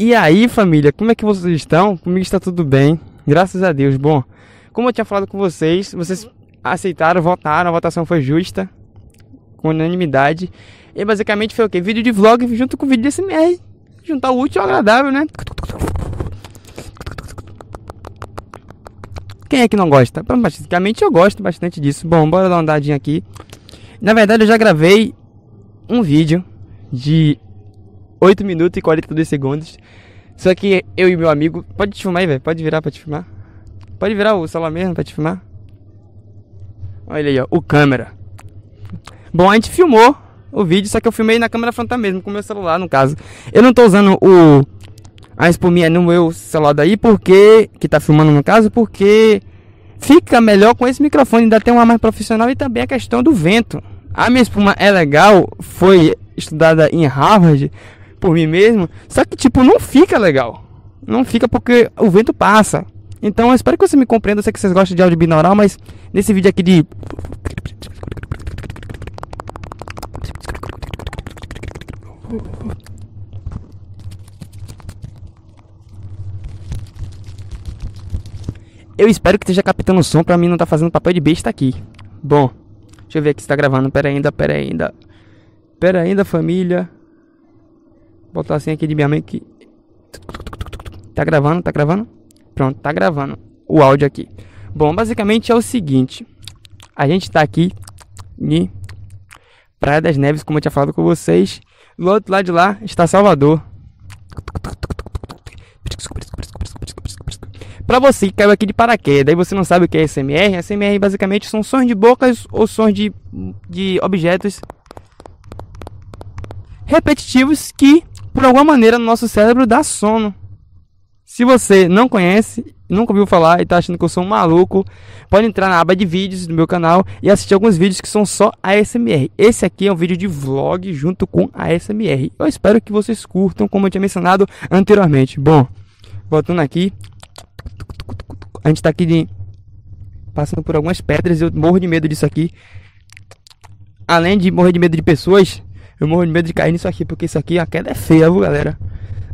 E aí, família, como é que vocês estão? Comigo está tudo bem, graças a Deus. Bom, como eu tinha falado com vocês, vocês aceitaram, votaram, a votação foi justa, com unanimidade. E basicamente foi o quê? Vídeo de vlog junto com o vídeo desse MR. Juntar o útil ao agradável, né? Quem é que não gosta? Basicamente eu gosto bastante disso. Bom, bora dar uma andadinha aqui. Na verdade, eu já gravei um vídeo de 8 minutos e 42 segundos. Só que eu e meu amigo. Pode te filmar aí, velho? Pode virar pra te filmar? Pode virar o celular mesmo pra te filmar? Olha aí, ó. O câmera. Bom, a gente filmou o vídeo, só que eu filmei na câmera frontal mesmo, com meu celular, no caso. Eu não tô usando o a espuminha no meu é celular daí, porque. Que tá filmando no caso, porque fica melhor com esse microfone, ainda tem uma mais profissional e também a questão do vento. A minha espuma é legal, foi estudada em Harvard por mim mesmo, só que tipo, não fica legal. Não fica porque o vento passa. Então eu espero que você me compreenda, eu sei que vocês gostam de áudio binaural, mas nesse vídeo aqui de Eu espero que esteja captando o som pra mim não tá fazendo papel de besta aqui. Bom, deixa eu ver aqui se tá gravando. Pera ainda, pera ainda. Pera ainda, família. Vou botar assim aqui de minha mãe que. Tá gravando, tá gravando? Pronto, tá gravando o áudio aqui. Bom, basicamente é o seguinte. A gente tá aqui em Praia das Neves, como eu tinha falado com vocês. Do outro lado de lá está Salvador. Para você que caiu aqui de paraquedas e você não sabe o que é SMR, SMR basicamente são sons de bocas ou sons de, de objetos repetitivos que, por alguma maneira, no nosso cérebro dá sono. Se você não conhece, nunca ouviu falar e está achando que eu sou um maluco, pode entrar na aba de vídeos do meu canal e assistir alguns vídeos que são só ASMR. Esse aqui é um vídeo de vlog junto com ASMR. Eu espero que vocês curtam, como eu tinha mencionado anteriormente. Bom, voltando aqui, a gente tá aqui de... passando por algumas pedras. Eu morro de medo disso aqui. Além de morrer de medo de pessoas, eu morro de medo de cair nisso aqui. Porque isso aqui, a queda é feia, viu, galera?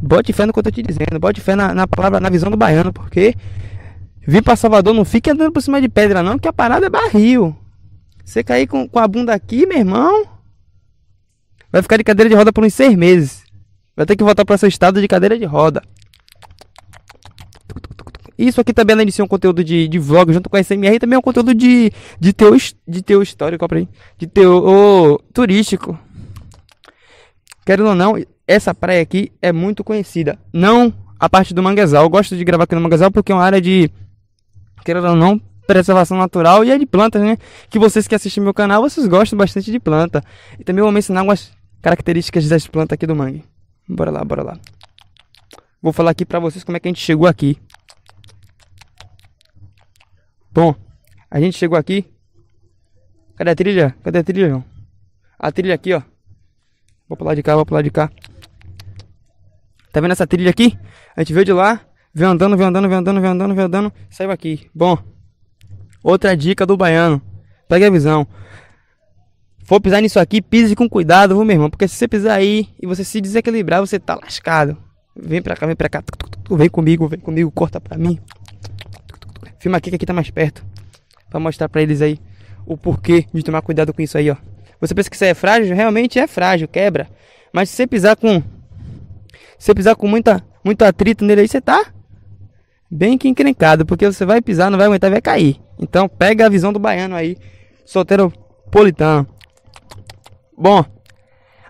Bote fé no que eu tô te dizendo. Bote fé na, na palavra, na visão do baiano. Porque vir pra Salvador, não fique andando por cima de pedra, não. Que a parada é barril. Você cair com, com a bunda aqui, meu irmão. Vai ficar de cadeira de roda por uns seis meses. Vai ter que voltar para seu estado de cadeira de roda isso aqui também, além de ser um conteúdo de, de vlog junto com a SMR, também é um conteúdo de, de, teu, de teu histórico, aí, de teu oh, turístico. Querendo ou não, essa praia aqui é muito conhecida. Não a parte do manguezal. Eu gosto de gravar aqui no manguezal porque é uma área de, querendo ou não, preservação natural e é de plantas, né? Que vocês que assistem meu canal, vocês gostam bastante de planta. E também vou mencionar algumas características das plantas aqui do mangue. Bora lá, bora lá. Vou falar aqui pra vocês como é que a gente chegou aqui. Bom, a gente chegou aqui. Cadê a trilha? Cadê a trilha, João? A trilha aqui, ó. Vou pro lado de cá, vou pro lado de cá. Tá vendo essa trilha aqui? A gente veio de lá, veio andando, veio andando, veio andando, veio andando, veio andando, saiu aqui. Bom, outra dica do baiano. Pegue a visão. For pisar nisso aqui, pise com cuidado, meu irmão? Porque se você pisar aí e você se desequilibrar, você tá lascado. Vem pra cá, vem pra cá. Vem comigo, vem comigo, corta pra mim. Filma aqui que aqui tá mais perto. Pra mostrar pra eles aí o porquê de tomar cuidado com isso aí, ó. Você pensa que isso é frágil? Realmente é frágil, quebra. Mas se você pisar com... Se você pisar com muita, muito atrito nele aí, você tá bem que encrencado, porque você vai pisar, não vai aguentar, vai cair. Então pega a visão do baiano aí, politão. Bom,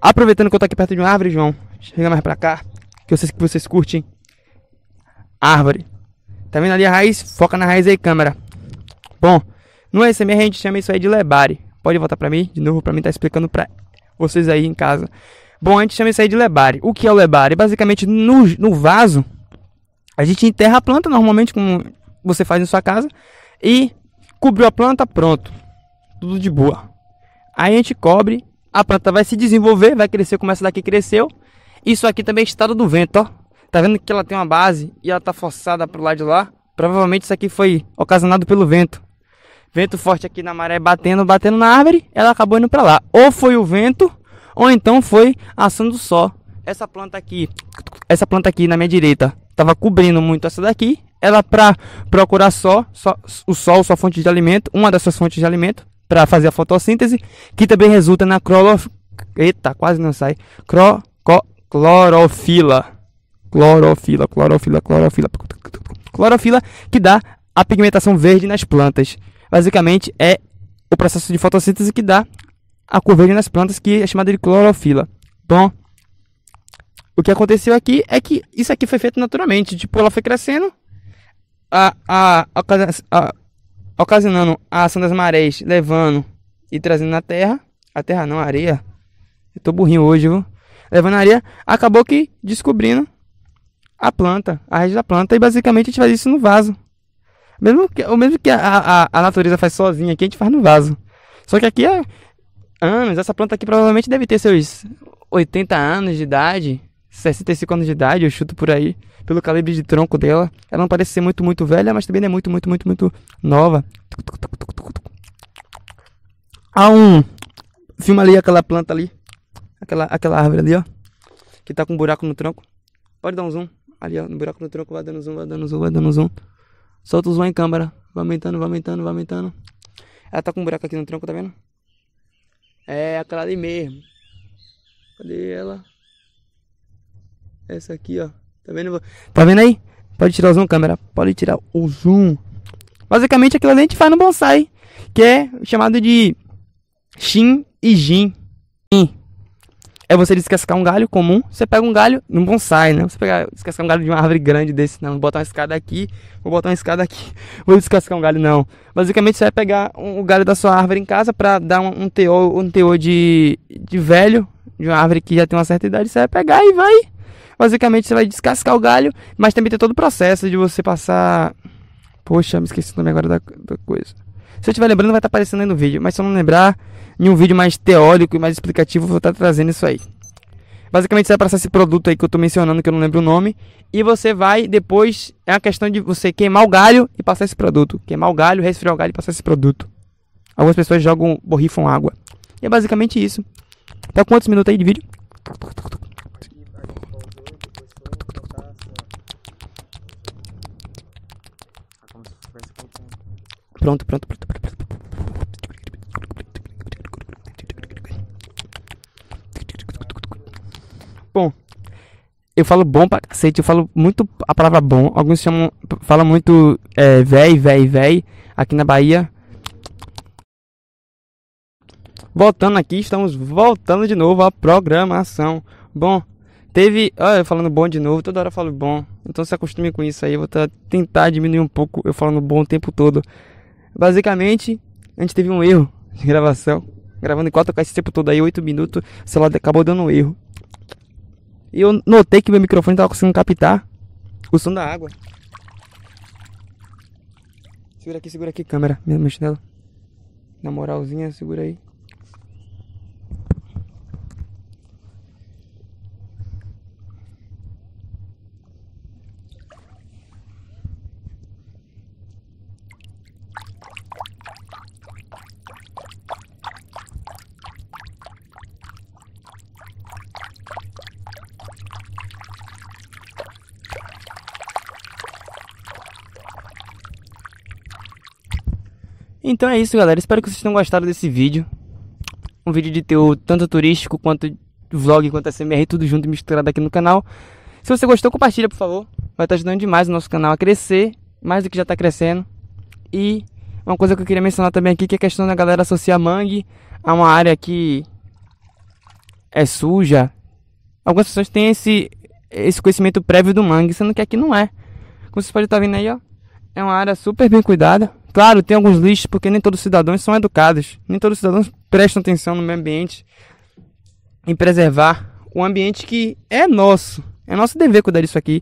aproveitando que eu tô aqui perto de uma árvore, João, chega mais pra cá, que eu sei que vocês curtem árvore. Tá vendo ali a raiz? Foca na raiz aí, câmera. Bom, no SMR a gente chama isso aí de lebari. Pode voltar pra mim, de novo, pra mim tá explicando pra vocês aí em casa. Bom, a gente chama isso aí de lebari. O que é o lebari? Basicamente, no, no vaso, a gente enterra a planta normalmente, como você faz em sua casa, e cobriu a planta, pronto. Tudo de boa. Aí a gente cobre, a planta vai se desenvolver, vai crescer como essa daqui cresceu. Isso aqui também é estado do vento, ó. Tá vendo que ela tem uma base e ela tá forçada pro lado de lá? Provavelmente isso aqui foi ocasionado pelo vento. Vento forte aqui na maré batendo, batendo na árvore, ela acabou indo para lá. Ou foi o vento, ou então foi assando só. sol. Essa planta aqui, essa planta aqui na minha direita, tava cobrindo muito essa daqui. Ela pra procurar só, só o sol, sua fonte de alimento, uma das suas fontes de alimento para fazer a fotossíntese, que também resulta na clorofila Eita, quase não sai. Cro... Co... Clorofila. Clorofila, clorofila, clorofila. Clorofila que dá a pigmentação verde nas plantas. Basicamente é o processo de fotossíntese que dá a cor verde nas plantas, que é chamada de clorofila. Bom, o que aconteceu aqui é que isso aqui foi feito naturalmente. Tipo, ela foi crescendo, a, a, a, ocasionando a ação das marés, levando e trazendo na terra. A terra não, a areia. Eu tô burrinho hoje, viu? Levando a areia, acabou que descobrindo a planta, a raiz da planta, e basicamente a gente faz isso no vaso. Mesmo que, o mesmo que a, a, a natureza faz sozinha aqui, a gente faz no vaso. Só que aqui há é anos, essa planta aqui provavelmente deve ter seus 80 anos de idade, 65 anos de idade, eu chuto por aí, pelo calibre de tronco dela. Ela não parece ser muito, muito velha, mas também não é muito, muito, muito, muito nova. Há um. Filma ali aquela planta ali. Aquela, aquela árvore ali, ó. Que tá com um buraco no tronco. Pode dar um zoom. Ali, ó, no buraco do tronco, vai dando zoom, vai dando zoom, vai dando zoom. Solta o zoom em câmera. Vai aumentando, vai aumentando, vai aumentando. Ela tá com um buraco aqui no tronco, tá vendo? É aquela ali mesmo. Cadê ela? Essa aqui, ó. Tá vendo? Tá vendo aí? Pode tirar o zoom, câmera. Pode tirar o zoom. Basicamente, aquilo ali a gente faz no bonsai. Que é chamado de Shin e Jin é você descascar um galho comum. Você pega um galho num bonsai, né? Você pega, descascar um galho de uma árvore grande desse, não. Vou botar uma escada aqui, vou botar uma escada aqui. Vou descascar um galho, não. Basicamente, você vai pegar um, o galho da sua árvore em casa para dar um, um teor, um teor de, de velho, de uma árvore que já tem uma certa idade. Você vai pegar e vai. Basicamente, você vai descascar o galho, mas também tem todo o processo de você passar. Poxa, me esqueci o nome agora da, da coisa. Se eu estiver lembrando, vai estar tá aparecendo aí no vídeo. Mas se eu não lembrar, em um vídeo mais teórico e mais explicativo, vou estar tá trazendo isso aí. Basicamente, você vai passar esse produto aí que eu estou mencionando, que eu não lembro o nome. E você vai depois. É uma questão de você queimar o galho e passar esse produto. Queimar o galho, resfriar o galho e passar esse produto. Algumas pessoas jogam, borrifam água. E é basicamente isso. Tá quantos minutos aí de vídeo? Pronto, pronto, pronto. Bom, eu falo bom pra cacete, eu falo muito a palavra bom. Alguns chamam, falam muito é, véi, véi, véi, aqui na Bahia. Voltando aqui, estamos voltando de novo à programação. Bom, teve. Olha, falando bom de novo, toda hora eu falo bom. Então se acostume com isso aí, eu vou tá, tentar diminuir um pouco eu falando bom o tempo todo. Basicamente, a gente teve um erro de gravação. Gravando em 4K esse tempo todo aí, 8 minutos, o celular acabou dando um erro. E eu notei que meu microfone estava conseguindo captar o som da água. Segura aqui, segura aqui, câmera. Minha, minha chinela. Na moralzinha, segura aí. Então é isso, galera. Espero que vocês tenham gostado desse vídeo. Um vídeo de teu tanto turístico quanto vlog, quanto SMR, tudo junto e misturado aqui no canal. Se você gostou, compartilha, por favor. Vai estar tá ajudando demais o nosso canal a crescer, mais do que já está crescendo. E uma coisa que eu queria mencionar também aqui, que é a questão da galera associar mangue a uma área que é suja. Algumas pessoas têm esse, esse conhecimento prévio do mangue, sendo que aqui não é. Como vocês podem estar tá vendo aí, ó, é uma área super bem cuidada. Claro, tem alguns lixos porque nem todos os cidadãos são educados, nem todos os cidadãos prestam atenção no meio ambiente e preservar o ambiente que é nosso. É nosso dever cuidar disso aqui.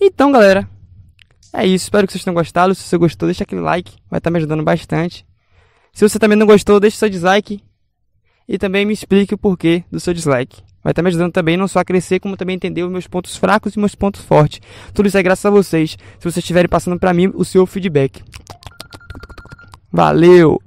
Então, galera, é isso. Espero que vocês tenham gostado. Se você gostou, deixa aquele like, vai estar tá me ajudando bastante. Se você também não gostou, deixa seu dislike e também me explique o porquê do seu dislike. Vai estar tá me ajudando também não só a crescer, como também entender os meus pontos fracos e meus pontos fortes. Tudo isso é graças a vocês. Se vocês estiverem passando para mim o seu feedback. Valeu!